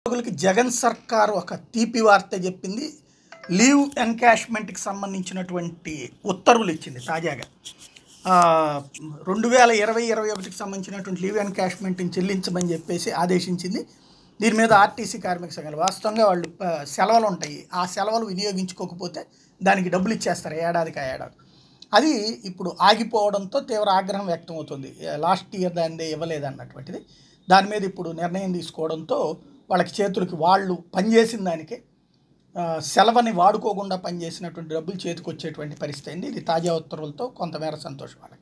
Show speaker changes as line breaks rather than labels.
ఉద్యోగులకి జగన్ సర్కారు ఒక తీపి వార్త చెప్పింది లీవ్ ఎన్కాష్మెంట్కి సంబంధించినటువంటి ఉత్తర్వులు ఇచ్చింది తాజాగా రెండు వేల ఇరవై ఇరవై ఒకటికి సంబంధించినటువంటి లీవ్ ఎన్కాష్మెంట్ని చెల్లించమని చెప్పేసి ఆదేశించింది దీని మీద ఆర్టీసీ కార్మిక సంఘాలు వాస్తవంగా వాళ్ళు సెలవులు ఉంటాయి ఆ సెలవులు వినియోగించుకోకపోతే దానికి డబ్బులు ఇచ్చేస్తారు ఏడాదికి ఆ ఏడాది అది ఇప్పుడు ఆగిపోవడంతో తీవ్ర ఆగ్రహం వ్యక్తం లాస్ట్ ఇయర్ దానిదే ఇవ్వలేదు అన్నటువంటిది దాని మీద ఇప్పుడు నిర్ణయం తీసుకోవడంతో వాళ్ళకి చేతులకి వాళ్ళు పనిచేసిన దానికి సెలవుని వాడుకోకుండా పనిచేసినటువంటి డబ్బులు చేతికి వచ్చేటువంటి పరిస్థితి అయింది ఇది తాజా ఉత్తర్వులతో కొంతమేర సంతోషం